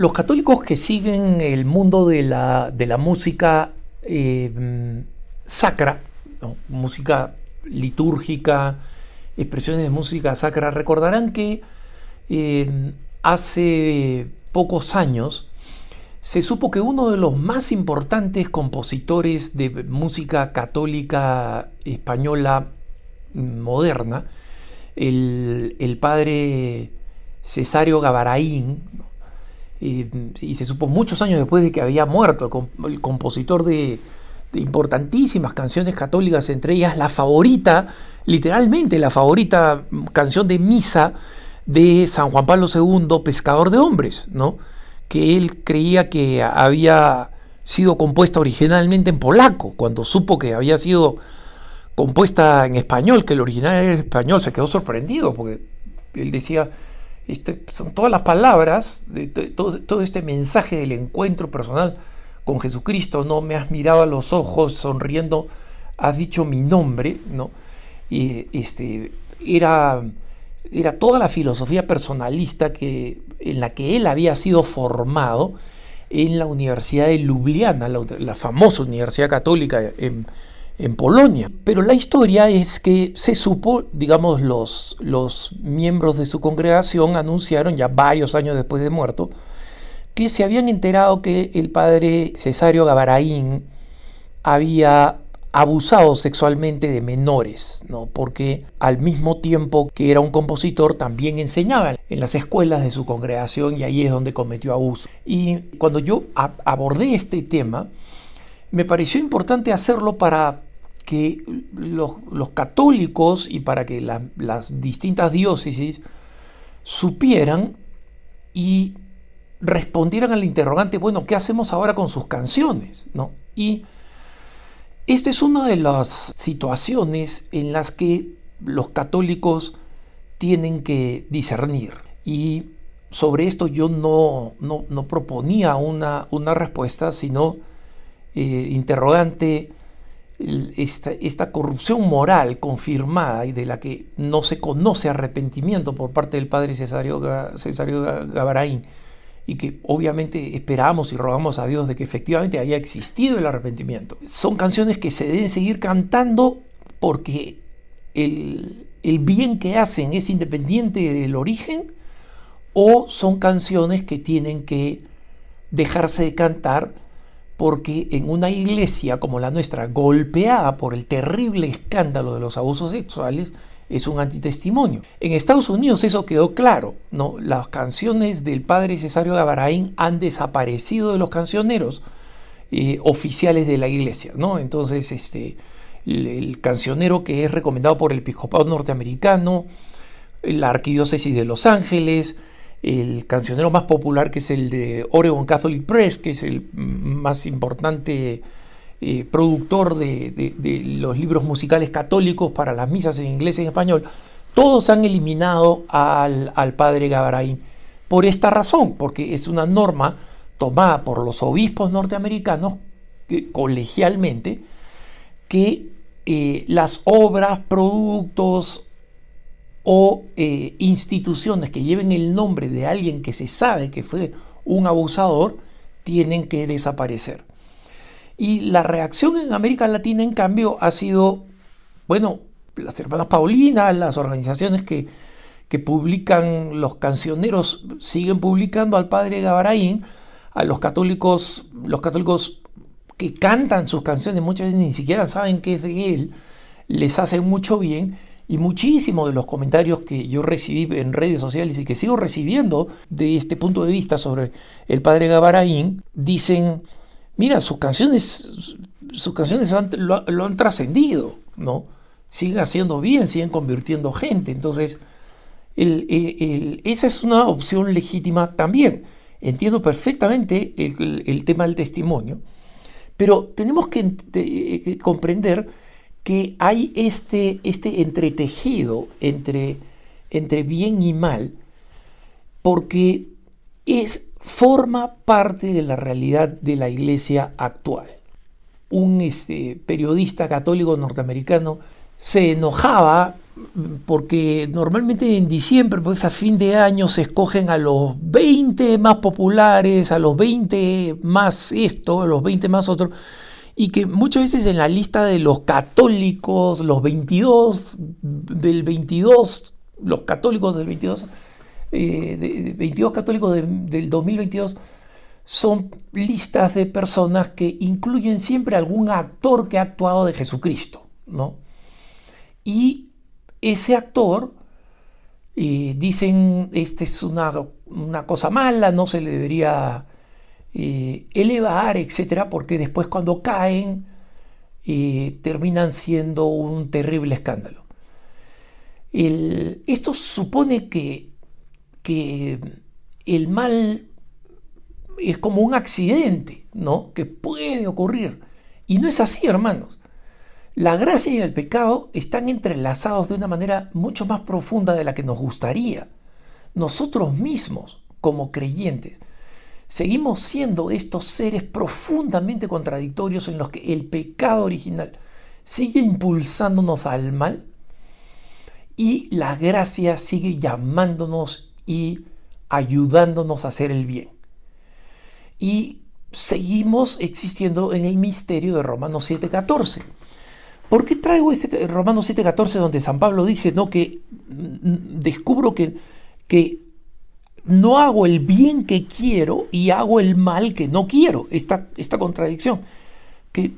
Los católicos que siguen el mundo de la, música eh, sacra, música litúrgica, expresiones de música sacra, recordarán que eh, hace pocos años se supo que uno de los más importantes compositores de música católica española mm, moderna, el, el padre Cesario Gavaraín, y, se supo muchos años después de que había muerto, el, compositor de, importantísimas canciones católicas, entre ellas la favorita, literalmente la favorita canción de misa de San Juan Pablo II, Pescador de Hombres, ¿no? que él creía que había sido compuesta originalmente en polaco, cuando supo que había sido compuesta en español, que el original era en español, se quedó sorprendido, porque él decía, este, son todas las palabras, de, todo, este mensaje del encuentro personal con Jesucristo, ¿no? Me has mirado a los ojos sonriendo, has dicho mi nombre, ¿no? Y este, era, era toda la filosofía personalista que, en la que él había sido formado en la Universidad de Ljubljana, la, famosa Universidad Católica en, en Polonia. Pero la historia es que se supo, digamos, los, los miembros de su congregación anunciaron ya varios años después de muerto, que se habían enterado que el padre Cesario Gabaraín había abusado sexualmente de menores, ¿no? porque al mismo tiempo que era un compositor también enseñaba en las escuelas de su congregación y ahí es donde cometió abuso. Y cuando yo abordé este tema, me pareció importante hacerlo para que los, católicos y para que las distintas diócesis supieran y respondieran al interrogante, bueno, ¿qué hacemos ahora con sus canciones? ¿No? Y esta es una de las situaciones en las que los católicos tienen que discernir. Y sobre esto yo no, no, proponía una, una, respuesta, sino eh, interrogante esta, corrupción moral confirmada y de la que no se conoce arrepentimiento por parte del padre Cesario, Cesario y que obviamente esperamos y rogamos a Dios de que efectivamente haya existido el arrepentimiento. Son canciones que se deben seguir cantando porque el, el bien que hacen es independiente del origen o son canciones que tienen que dejarse de cantar porque en una iglesia como la nuestra, golpeada por el terrible escándalo de los abusos sexuales, es un antitestimonio. En Estados Unidos eso quedó claro, ¿no? Las canciones del padre Cesario de gavarain han desaparecido de los cancioneros eh, oficiales de la iglesia, ¿no? Entonces, este, el, el, cancionero que es recomendado por el episcopado norteamericano, la arquidiócesis de Los Ángeles, el cancionero más popular, que es el de Oregon Catholic Press, que es el más importante eh, productor de, los libros musicales católicos para las misas en inglés y en español, todos han eliminado al, padre Gabraín por esta razón, porque es una norma tomada por los obispos norteamericanos colegialmente que eh, las obras, productos o eh, instituciones que lleven el nombre de alguien que se sabe que fue un abusador tienen que desaparecer. Y la reacción en América Latina, en cambio, ha sido, bueno, las hermanas Paulinas, las organizaciones que, que publican, los cancioneros siguen publicando al padre Gabaraín, a los católicos, los católicos que cantan sus canciones, muchas veces ni siquiera saben que es de él, les hacen mucho bien y muchísimos de los comentarios que yo recibí en redes sociales y que sigo recibiendo de este punto de vista sobre el padre Gabaraín, dicen, mira, sus canciones, sus canciones lo, han trascendido, ¿no? Siguen haciendo bien, siguen convirtiendo gente. Entonces, esa es una opción legítima también. Entiendo perfectamente el, tema del testimonio, pero tenemos que, que eh, comprender que hay este, este entretejido entre, entre bien y mal, porque es, forma parte de la realidad de la iglesia actual. Un este, periodista católico norteamericano se enojaba mm, porque normalmente en diciembre, pues a fin de año, se escogen a los 20 más populares, a los 20 más esto, a los 20 más otro, y que muchas veces en la lista de los católicos, los 22 del 22, los católicos del 22, eh, de, 22 católicos del 2022, son listas de personas que incluyen siempre algún actor que ha actuado de Jesucristo, ¿no? Y ese actor, eh, dicen, esta es una, una cosa mala, no se le debería eh, elevar, etcétera, porque después cuando caen eh, terminan siendo un terrible escándalo. esto supone que, que el mal es como un accidente, ¿no? Que puede ocurrir. Y no es así, hermanos. La gracia y el pecado están entrelazados de una manera mucho más profunda de la que nos gustaría. Nosotros mismos, como creyentes, Seguimos siendo estos seres profundamente contradictorios en los que el pecado original sigue impulsándonos al mal y la gracia sigue llamándonos y ayudándonos a hacer el bien. Y seguimos existiendo en el misterio de Romanos 7:14. ¿Por qué traigo este Romanos 7:14 donde San Pablo dice, no que mm, descubro que que no hago el bien que quiero y hago el mal que no quiero, esta, contradicción, que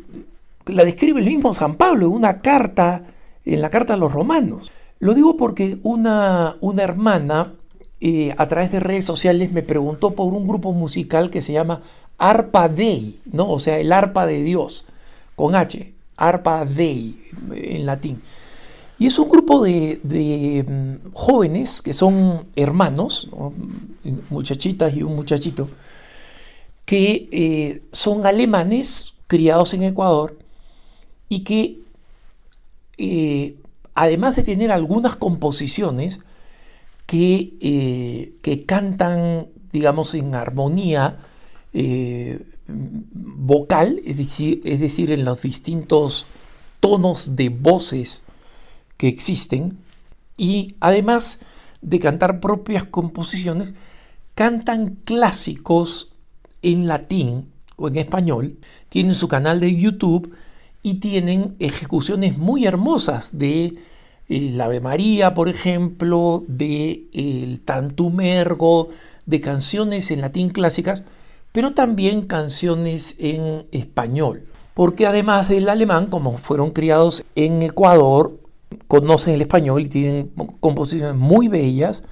la describe el mismo San Pablo en una carta, en la carta a los romanos. Lo digo porque una, hermana eh, a través de redes sociales me preguntó por un grupo musical que se llama Arpa Dei, ¿no? o sea, el arpa de Dios, con H, Arpa Dei en latín. Y es un grupo de, mm, jóvenes que son hermanos, muchachitas y un muchachito, que eh, son alemanes criados en Ecuador y que eh, además de tener algunas composiciones que, eh, que cantan, digamos, en armonía vocal, es decir, es decir, en los distintos tonos de voces, que existen y además de cantar propias composiciones, cantan clásicos en latín o en español, tienen su canal de YouTube y tienen ejecuciones muy hermosas de eh, la Ave María, por ejemplo, de el Tantum Ergo, de canciones en latín clásicas, pero también canciones en español, porque además del alemán, como fueron criados en Ecuador, conocen el español y tienen composiciones muy bellas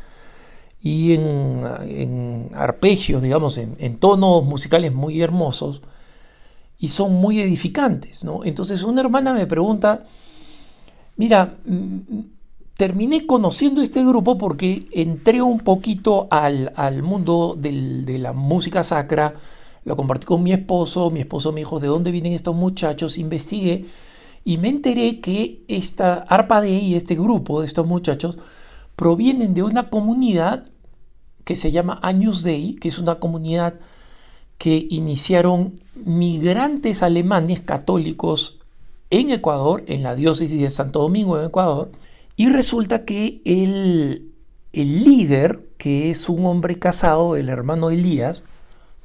y en, arpegios, digamos, en, tonos musicales muy hermosos y son muy edificantes. Entonces una hermana me pregunta, mira, mm, terminé conociendo este grupo porque entré un poquito al, mundo de la música sacra, lo compartí con mi esposo, mi esposo me dijo, ¿de dónde vienen estos muchachos? Investigué y me enteré que esta Arpa de y este grupo de estos muchachos provienen de una comunidad que se llama Años Dei, que es una comunidad que iniciaron migrantes alemanes católicos en Ecuador, en la diócesis de Santo Domingo en Ecuador, y resulta que el, el líder, que es un hombre casado, el hermano Elías,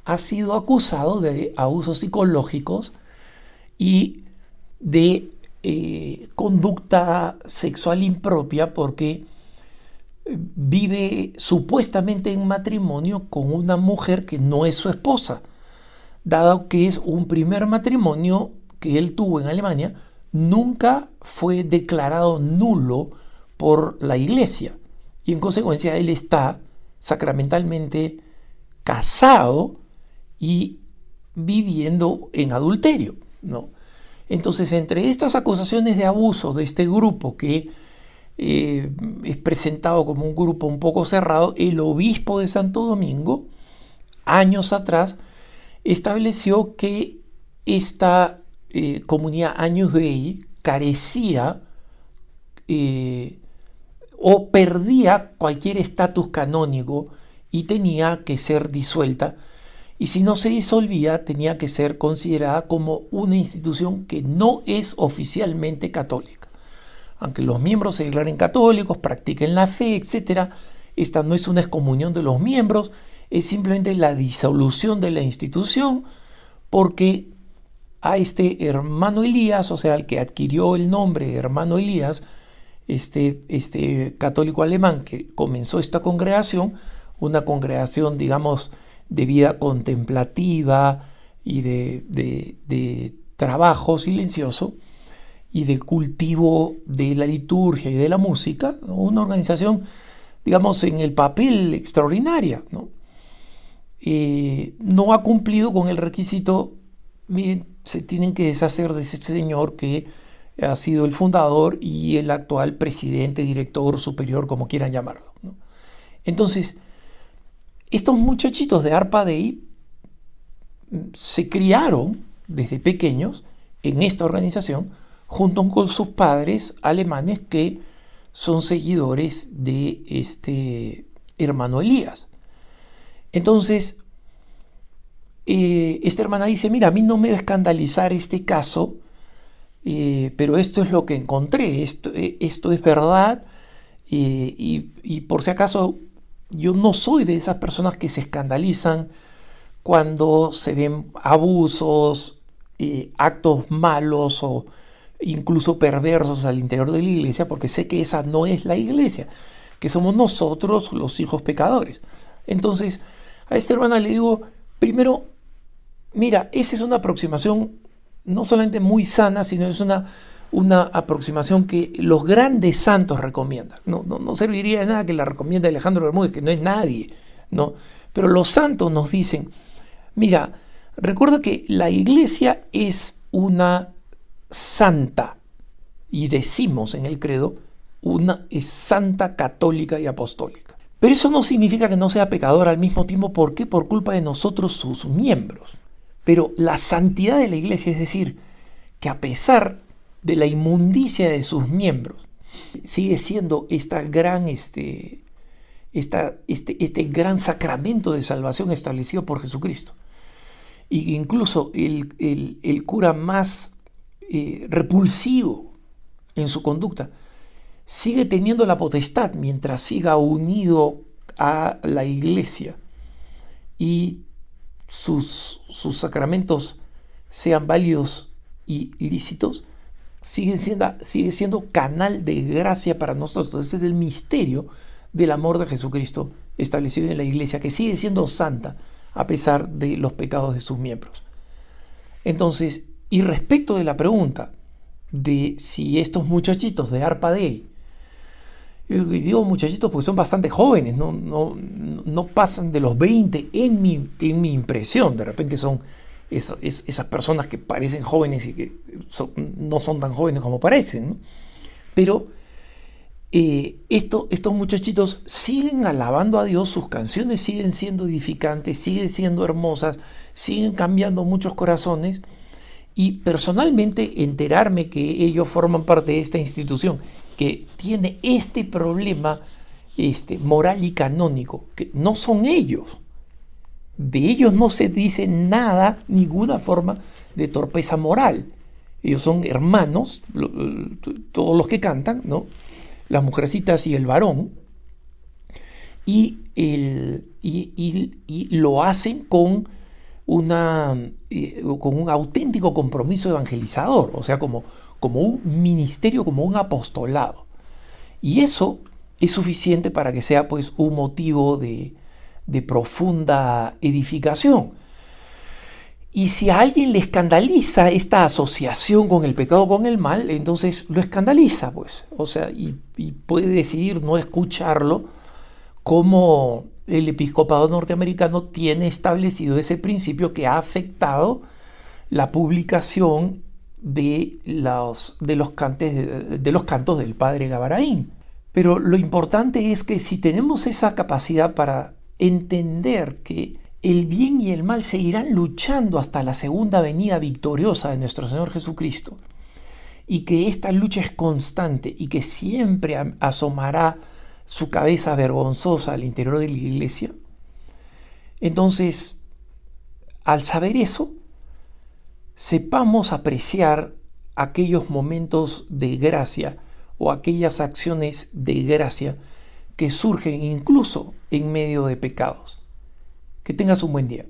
ha sido acusado de abusos psicológicos y de eh, conducta sexual impropia porque eh, vive supuestamente en matrimonio con una mujer que no es su esposa, dado que es un primer matrimonio que él tuvo en Alemania, nunca fue declarado nulo por la iglesia. Y en consecuencia él está sacramentalmente casado y viviendo en adulterio, ¿no? Entonces, entre estas acusaciones de abuso de este grupo que eh, es presentado como un grupo un poco cerrado, el obispo de Santo Domingo, años atrás, estableció que esta eh, comunidad Años de ahí carecía eh, o perdía cualquier estatus canónico y tenía que ser disuelta y si no se disolvía tenía que ser considerada como una institución que no es oficialmente católica. Aunque los miembros se declaren católicos, practiquen la fe, etc., esta no es una excomunión de los miembros, es simplemente la disolución de la institución porque a este hermano Elías, o sea, el que adquirió el nombre de hermano Elías, este, este católico alemán que comenzó esta congregación, una congregación, digamos, de vida contemplativa y de, trabajo silencioso y de cultivo de la liturgia y de la música, una organización, digamos, en el papel extraordinaria, ¿no? Eh, no ha cumplido con el requisito, se tienen que deshacer de ese señor que ha sido el fundador y el actual presidente, director, superior, como quieran llamarlo. Entonces, estos muchachitos de Arpa Arpadei se criaron desde pequeños en esta organización junto con sus padres alemanes que son seguidores de este hermano Elías. Entonces, eh, esta hermana dice, mira, a mí no me va a escandalizar este caso, eh, pero esto es lo que encontré, esto, eh, esto es verdad, y por si acaso yo no soy de esas personas que se escandalizan cuando se ven abusos, eh, actos malos o incluso perversos al interior de la iglesia, porque sé que esa no es la iglesia, que somos nosotros los hijos pecadores. Entonces, a esta hermana le digo, primero, mira, esa es una aproximación no solamente muy sana, sino es una una aproximación que los grandes santos recomiendan. No, serviría de nada que la recomienda Alejandro Bermúdez, que no es nadie. ¿no? Pero los santos nos dicen, mira, recuerda que la iglesia es una santa, y decimos en el credo, una es santa católica y apostólica. Pero eso no significa que no sea pecadora al mismo tiempo, ¿por qué? Por culpa de nosotros sus miembros. Pero la santidad de la iglesia, es decir, que a pesar de la inmundicia de sus miembros. Sigue siendo esta gran, este, este, este, gran sacramento de salvación establecido por Jesucristo. Y incluso el, cura más eh, repulsivo en su conducta sigue teniendo la potestad mientras siga unido a la iglesia y sus, sus sacramentos sean válidos y lícitos, sigue siendo, sigue siendo canal de gracia para nosotros. Ese es el misterio del amor de Jesucristo establecido en la iglesia, que sigue siendo santa a pesar de los pecados de sus miembros. Entonces, y respecto de la pregunta de si estos muchachitos de Arpa de y digo muchachitos porque son bastante jóvenes, no, no, no pasan de los 20 en en mi impresión, de repente son esas, personas que parecen jóvenes y que no son tan jóvenes como parecen. Pero eh, estos muchachitos siguen alabando a Dios, sus canciones siguen siendo edificantes, siguen siendo hermosas, siguen cambiando muchos corazones. Y personalmente enterarme que ellos forman parte de esta institución que tiene este problema este, moral y canónico, que no son ellos, de ellos no se dice nada, ninguna forma de torpeza moral. Ellos son hermanos, todos los que cantan, ¿no? Las mujercitas y el varón. Y, el, y, lo hacen con, una, eh, con un auténtico compromiso evangelizador, o sea, como, como un ministerio, como un apostolado. Y eso es suficiente para que sea pues un motivo de, de profunda edificación. Y si a alguien le escandaliza esta asociación con el pecado, con el mal, entonces lo escandaliza, pues. O sea, y, puede decidir no escucharlo, como el episcopado norteamericano tiene establecido ese principio que ha afectado la publicación de los, de los, de los cantos del padre Gabaraín. Pero lo importante es que si tenemos esa capacidad para entender que el bien y el mal seguirán luchando hasta la segunda venida victoriosa de nuestro Señor Jesucristo y que esta lucha es constante y que siempre asomará su cabeza vergonzosa al interior de la iglesia. Entonces, al saber eso, sepamos apreciar aquellos momentos de gracia o aquellas acciones de gracia que surgen incluso en medio de pecados. Que tengas un buen día.